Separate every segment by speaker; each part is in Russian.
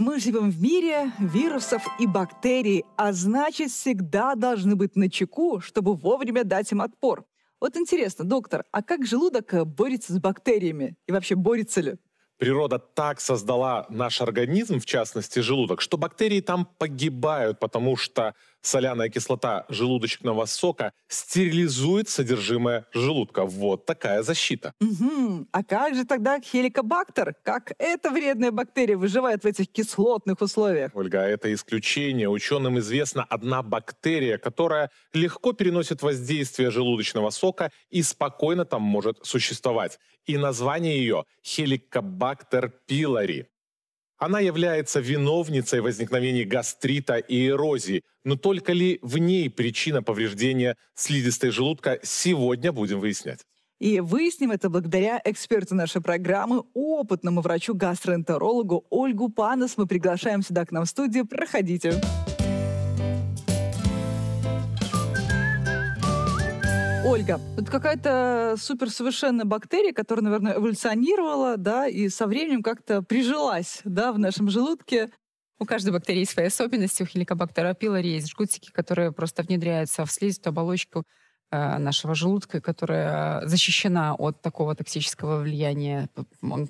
Speaker 1: Мы живем в мире вирусов и бактерий, а значит, всегда должны быть на чеку, чтобы вовремя дать им отпор. Вот интересно, доктор, а как желудок э, борется с бактериями? И вообще, борется ли?
Speaker 2: Природа так создала наш организм, в частности желудок, что бактерии там погибают, потому что соляная кислота желудочного сока стерилизует содержимое желудка. Вот такая защита.
Speaker 1: Угу. А как же тогда хеликобактер? Как эта вредная бактерия выживает в этих
Speaker 2: кислотных условиях? Ольга, это исключение. Ученым известна одна бактерия, которая легко переносит воздействие желудочного сока и спокойно там может существовать. И название ее хеликобактер пилори. Она является виновницей возникновения гастрита и эрозии. Но только ли в ней причина повреждения слизистой желудка, сегодня будем выяснять.
Speaker 1: И выясним это благодаря эксперту нашей программы, опытному врачу-гастроэнтерологу Ольгу Панос. Мы приглашаем сюда к нам в студию. Проходите. Проходите. Ольга, это какая-то суперсовершенная бактерия, которая, наверное, эволюционировала, да, и со временем как-то прижилась, да, в нашем желудке. У каждой бактерии есть свои особенности. У хеликобактера пилори есть жгутики, которые просто внедряются
Speaker 3: в слизистую оболочку э, нашего желудка, которая защищена от такого токсического влияния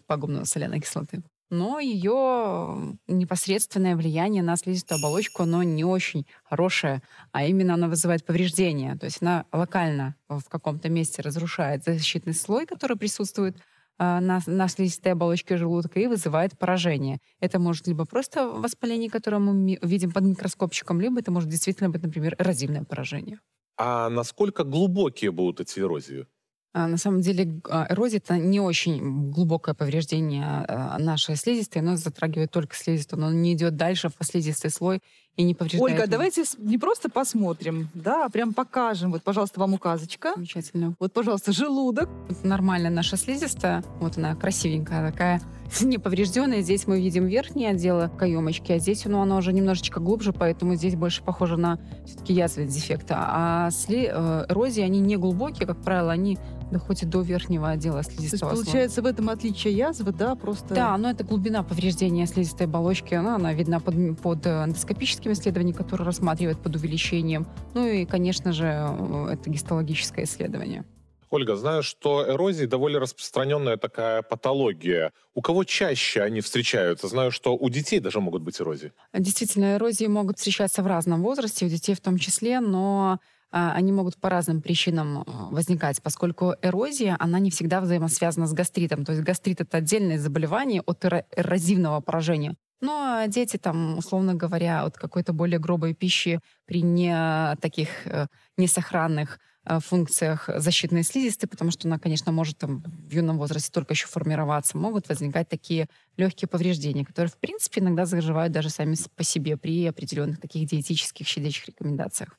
Speaker 3: пагубного соляной кислоты но ее непосредственное влияние на слизистую оболочку, оно не очень хорошее, а именно оно вызывает повреждения. То есть она локально в каком-то месте разрушает защитный слой, который присутствует а, на, на слизистой оболочке желудка и вызывает поражение. Это может либо просто воспаление, которое мы видим под микроскопчиком, либо это может действительно быть, например, эрозивное поражение.
Speaker 2: А насколько глубокие будут эти эрозии?
Speaker 3: А, на самом деле а, эрозия это не очень глубокое повреждение а, нашей слизистой, оно затрагивает только слизистую,
Speaker 1: но не идет дальше в послизистый слой и не повреждает. Ольга, его. давайте не просто посмотрим, да, а прям покажем. Вот, пожалуйста, вам указочка. Замечательно. Вот, пожалуйста, желудок. Вот нормально наша
Speaker 3: слизистая. Вот она красивенькая такая неповрежденная. Здесь мы видим верхнее отдело каемочки, а здесь ну, оно уже немножечко глубже, поэтому здесь больше похоже на все-таки язвы дефекта. А сли, э, эрозии, они не глубокие, как правило, они доходят до верхнего отдела слизистого То есть, получается, слоя. в этом отличие язвы, да, просто... Да, но это глубина повреждения слизистой оболочки, она, она видна под, под э, эндоскопическим клиническим исследованиям, которые рассматривают под увеличением. Ну и, конечно же, э, это гистологическое исследование.
Speaker 2: Ольга, знаю, что эрозии довольно распространенная такая патология. У кого чаще они встречаются? Знаю, что у детей даже могут быть эрозии.
Speaker 3: Действительно, эрозии могут встречаться в разном возрасте, у детей в том числе, но э, они могут по разным причинам э, возникать, поскольку эрозия, она не всегда взаимосвязана с гастритом. То есть гастрит — это отдельное заболевание от эрозивного поражения. Но дети там, условно говоря, от какой-то более грубой пищи при не таких э, несохранных э, функциях защитной слизистой, потому что она, конечно, может там в юном возрасте только еще формироваться, могут возникать такие легкие повреждения, которые, в принципе, иногда заживают даже сами по себе при определенных таких диетических щадящих рекомендациях.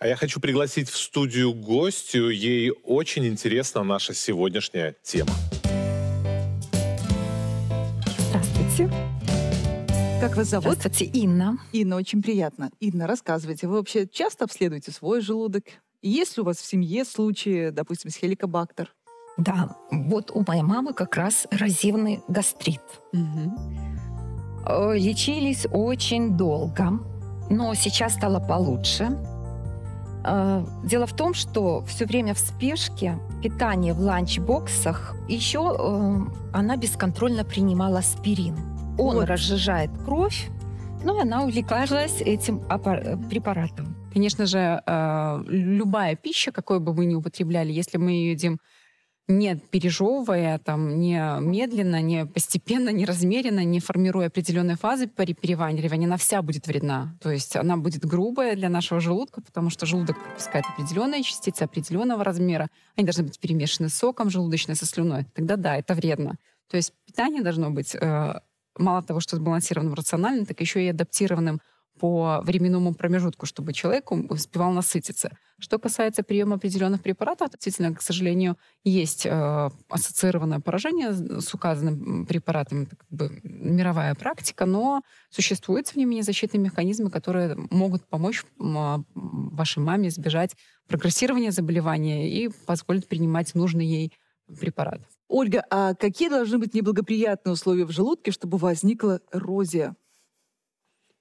Speaker 2: А я хочу пригласить в студию гостью. Ей очень интересна наша сегодняшняя тема.
Speaker 1: Здравствуйте как вас зовут? Здравствуйте, Инна. Инна, очень приятно. Инна, рассказывайте, вы вообще часто обследуете свой желудок? Есть ли у вас в семье случаи, допустим, с хеликобактер? Да, вот
Speaker 3: у моей мамы как раз разивный гастрит. Угу. Лечились очень долго, но сейчас стало получше. Э, дело в том, что все время в спешке питание в ланчбоксах еще э, она бесконтрольно принимала аспирин. Он вот. разжижает кровь, ну, она увлекалась этим э, препаратом. Конечно же, э, любая пища, какой бы мы ни употребляли, если мы ее едим не пережевывая, там, не медленно, не постепенно, не размеренно, не формируя определенные фазы при переваривании, она вся будет вредна. То есть она будет грубая для нашего желудка, потому что желудок пропускает определенные частицы определенного размера. Они должны быть перемешаны с соком желудочной, со слюной. Тогда да, это вредно. То есть питание должно быть э, мало того, что сбалансированным рациональным, так еще и адаптированным по временному промежутку, чтобы человек успевал насытиться. Что касается приема определенных препаратов, действительно, к сожалению, есть э, ассоциированное поражение с указанным препаратом, как бы мировая практика, но существуют, тем не менее, защитные механизмы, которые могут помочь а, вашей маме избежать прогрессирования заболевания и позволить принимать нужный ей препарат.
Speaker 1: Ольга, а какие должны быть неблагоприятные условия в желудке, чтобы возникла эрозия?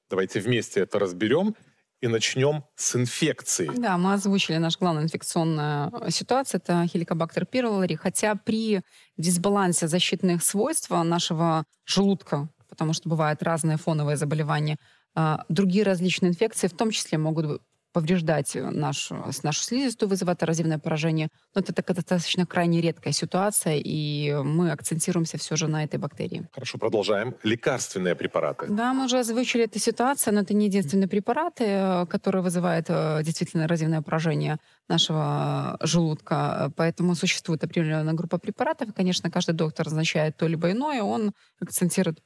Speaker 2: Давайте вместе это разберем и начнем с инфекции.
Speaker 1: Да,
Speaker 3: мы озвучили наш главную инфекционная ситуация это хеликобактер пиролари, хотя при дисбалансе защитных свойств а, нашего желудка, потому что бывают разные фоновые заболевания, а, другие различные инфекции, в том числе могут повреждать э, нашу, нашу слизистую, вызывать коррозивное поражение. Но это такая достаточно крайне редкая ситуация, и мы акцентируемся все же на этой бактерии.
Speaker 2: Хорошо, продолжаем. Лекарственные препараты.
Speaker 3: Да, мы уже озвучили эту ситуацию, но это не единственные препараты, э, которые вызывают э, действительно коррозивное поражение нашего желудка. Поэтому существует определенная группа препаратов. И, конечно, каждый доктор назначает то либо иное, он акцентирует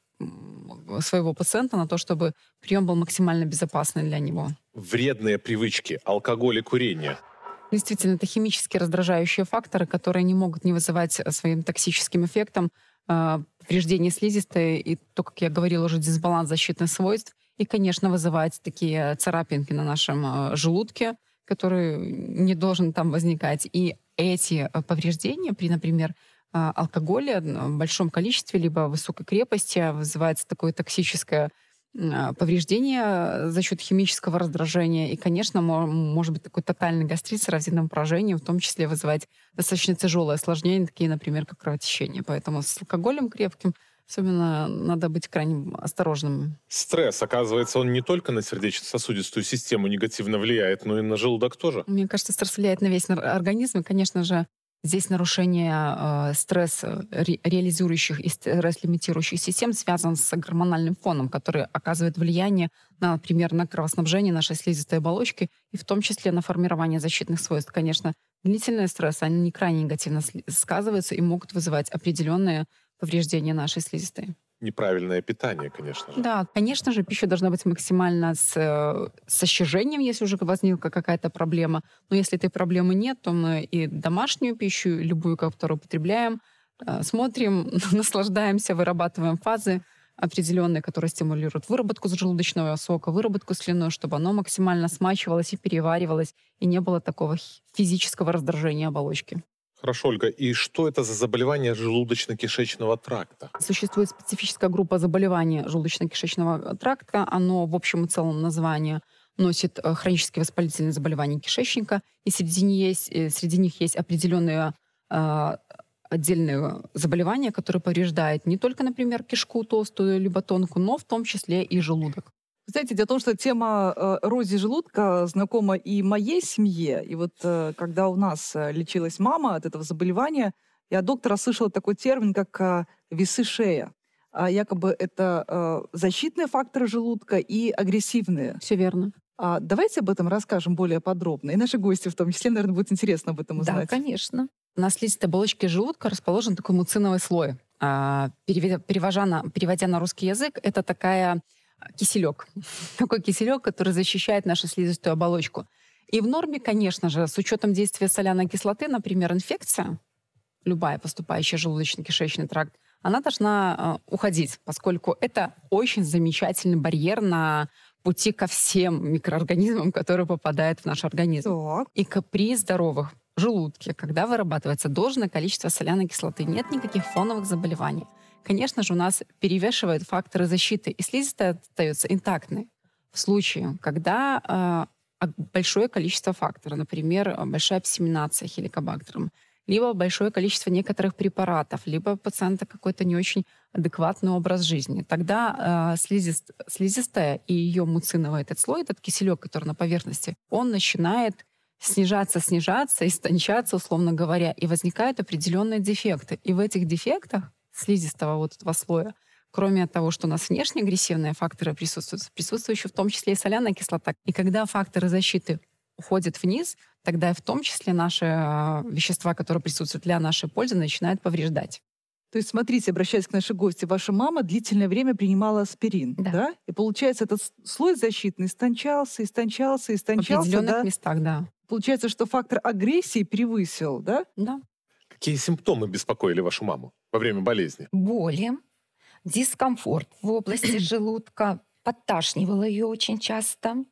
Speaker 3: своего пациента на то, чтобы прием был максимально безопасный для него.
Speaker 2: Вредные привычки, алкоголь и курение.
Speaker 3: Действительно, это химически раздражающие факторы, которые не могут не вызывать э, своим токсическим эффектом э, повреждение слизистой и то, как я говорила, уже дисбаланс защитных свойств. И, конечно, вызывать такие царапинки на нашем э, желудке, которые не должен там возникать. И эти повреждения при, например, а, алкоголя э, в большом количестве, либо высокой крепости а, вызывается такое токсическое а, повреждение э, за счет химического раздражения. И, конечно, может быть такой тотальный гастрит с разинным поражением, в том числе вызывать достаточно тяжелые осложнения, такие, например, как кровотечение. Поэтому с алкоголем крепким Особенно надо быть крайне осторожным.
Speaker 2: Стресс, оказывается, он не только на сердечно-сосудистую систему негативно влияет, но и на желудок тоже.
Speaker 3: Мне кажется, стресс влияет на весь организм. И, конечно же, Здесь нарушение э, стресс ре- реализующих и стресс-лимитирующих систем связан с гормональным фоном, который оказывает влияние, на, например, на кровоснабжение нашей слизистой оболочки и в том числе на формирование защитных свойств. Конечно, длительные стрессы, они не крайне негативно сказываются и могут вызывать определенные повреждения нашей слизистой
Speaker 2: неправильное питание, конечно
Speaker 3: Да, конечно же, пища должна быть максимально с, э, с ощущением, если уже возникла какая-то проблема. Но если этой проблемы нет, то мы и домашнюю пищу, любую, которую употребляем, э, смотрим, наслаждаемся, вырабатываем фазы определенные, которые стимулируют выработку желудочного сока, выработку слюны, чтобы оно максимально смачивалось и переваривалось, и не было такого физического раздражения оболочки.
Speaker 2: Хорошо, Ольга. И что это за заболевание желудочно-кишечного тракта?
Speaker 3: Существует специфическая группа заболеваний желудочно-кишечного тракта. Оно в общем и целом название носит э, хронические воспалительные заболевания кишечника. И среди, них есть, э, среди них есть определенные э, отдельные заболевания, которые повреждают не только, например, кишку толстую либо тонкую, но в том числе и желудок.
Speaker 1: Знаете, дело в том, что тема э, рози желудка знакома и моей семье. И вот э, когда у нас э, лечилась мама от этого заболевания, я от доктора слышала такой термин, как э, весы шея. А якобы это э, защитные факторы желудка и агрессивные. Все верно. А давайте об этом расскажем более подробно. И наши гости в том числе, наверное, будет интересно об этом узнать. Да, конечно. На слизистой оболочке желудка расположен такой
Speaker 3: муциновый слой. А, Переведя, перевожа на, переводя на русский язык, это такая киселек. Такой киселек, который защищает нашу слизистую оболочку. И в норме, конечно же, с учетом действия соляной кислоты, например, инфекция, любая поступающая в желудочно-кишечный тракт, она должна э, уходить, поскольку это очень замечательный барьер на пути ко всем микроорганизмам, которые попадают в наш организм. Так. И при здоровых желудке, когда вырабатывается должное количество соляной кислоты, нет никаких фоновых заболеваний. Конечно же, у нас перевешивают факторы защиты, и слизистая остается интактной. В случае, когда э, большое количество факторов, например, большая обсеминация хеликобактером, либо большое количество некоторых препаратов, либо пациента какой-то не очень адекватный образ жизни. Тогда э, слизист, слизистая и ее муциновый этот слой, этот киселек, который на поверхности, он начинает снижаться, снижаться, истончаться, условно говоря, и возникают определенные дефекты. И в этих дефектах слизистого вот этого слоя. Кроме того, что у нас внешне агрессивные факторы присутствуют, присутствуют еще в том числе и соляная кислота. И когда факторы защиты уходят вниз, тогда в том числе наши а, вещества, которые присутствуют для нашей пользы, начинают повреждать.
Speaker 1: То есть, смотрите, обращаясь к нашей гости, ваша мама длительное время принимала аспирин, да? да? И получается, этот слой защитный истончался, истончался, истончался. В определенных да? местах, да. Получается, что фактор агрессии превысил, да? Да.
Speaker 2: Какие симптомы беспокоили вашу маму во время болезни?
Speaker 1: Боли, дискомфорт в области желудка,
Speaker 3: подташнивало ее очень часто.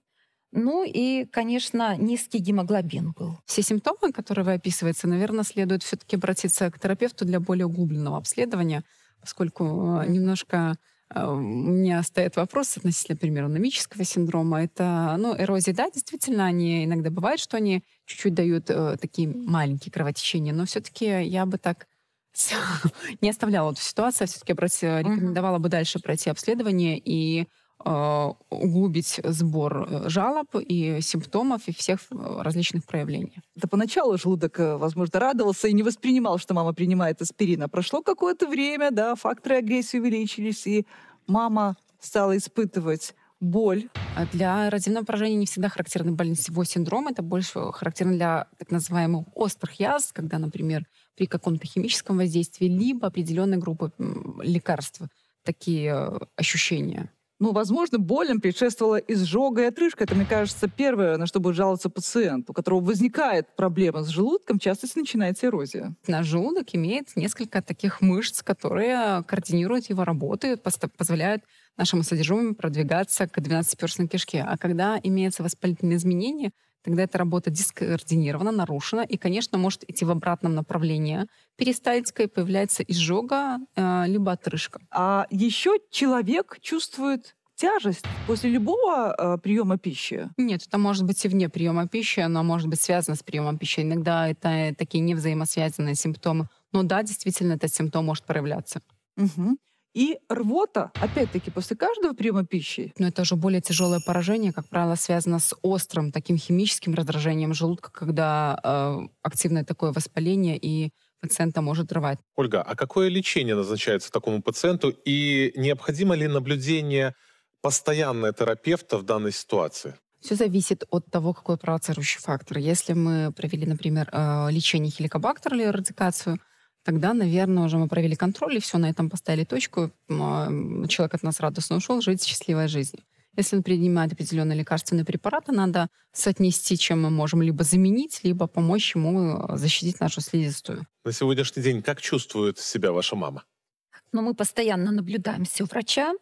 Speaker 3: Ну и, конечно, низкий гемоглобин был. Все симптомы, которые вы описываете, наверное, следует все-таки обратиться к терапевту для более углубленного обследования, поскольку э, немножко а, у меня стоит вопрос относительно, например, аномического синдрома. Это, ну, эрозии, да, действительно, они иногда бывают, что они чуть-чуть дают э, такие маленькие кровотечения, но все-таки я бы так не оставляла эту ситуацию, все-таки рекомендовала бы дальше пройти обследование и
Speaker 1: Э, углубить сбор э, жалоб и симптомов и всех э, различных проявлений. Да поначалу желудок, возможно, радовался и не воспринимал, что мама принимает аспирин. А прошло какое-то время, да, факторы агрессии увеличились, и мама стала испытывать боль. А для радиального поражения не всегда характерны болезнь его синдром. Это больше
Speaker 3: характерно для так называемых острых язв, когда, например, при каком-то химическом воздействии либо определенной группы лекарств такие ощущения
Speaker 1: ну, возможно, болям предшествовала изжога и отрыжка. Это, мне кажется, первое, на что будет жаловаться пациент, у которого возникает проблема с желудком, часто начинается эрозия.
Speaker 3: Наш желудок имеет несколько таких мышц, которые координируют его работу и позволяют нашему содержимому продвигаться к 12-перстной кишке. А когда имеются воспалительные изменения, тогда эта работа дискоординирована, нарушена, и, конечно, может идти в обратном направлении. Перистальтика, и появляется изжога, э, либо отрыжка. А еще человек чувствует тяжесть после любого э, приема пищи? Нет, это может быть и вне приема пищи, она может быть связана с приемом пищи. Иногда это э, такие невзаимосвязанные симптомы. Но да, действительно, этот симптом может проявляться.
Speaker 1: Угу. И рвота, опять-таки, после каждого приема пищи.
Speaker 3: Но это уже более тяжелое поражение, как правило, связано с острым таким химическим раздражением желудка, когда э, активное такое воспаление и пациента может рвать.
Speaker 2: Ольга, а какое лечение назначается такому пациенту и необходимо ли наблюдение постоянное терапевта в данной ситуации?
Speaker 3: Все зависит от того, какой провоцирующий фактор. Если мы провели, например, э, лечение хеликобактера или радикацию, Тогда, наверное, уже мы провели контроль, и все, на этом поставили точку. А, человек от нас радостно ушел жить счастливой жизнью. Если он принимает определенные лекарственные препараты, надо соотнести, чем мы можем либо заменить, либо помочь ему э, защитить нашу слизистую.
Speaker 2: На сегодняшний день как чувствует себя ваша мама?
Speaker 3: Но мы постоянно наблюдаемся у врача,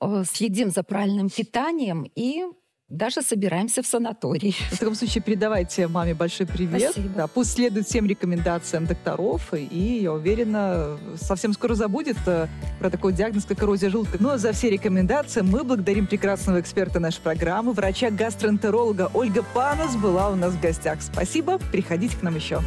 Speaker 3: э, следим за правильным питанием и даже собираемся в санаторий. В
Speaker 1: таком случае передавайте маме большой привет. Спасибо. Да, пусть следует всем рекомендациям докторов, и я уверена, совсем скоро забудет э, про такой диагноз, как эрозия желудка. Но за все рекомендации мы благодарим прекрасного эксперта нашей программы, врача-гастроэнтеролога Ольга Панас. была у нас в гостях. Спасибо, приходите к нам еще.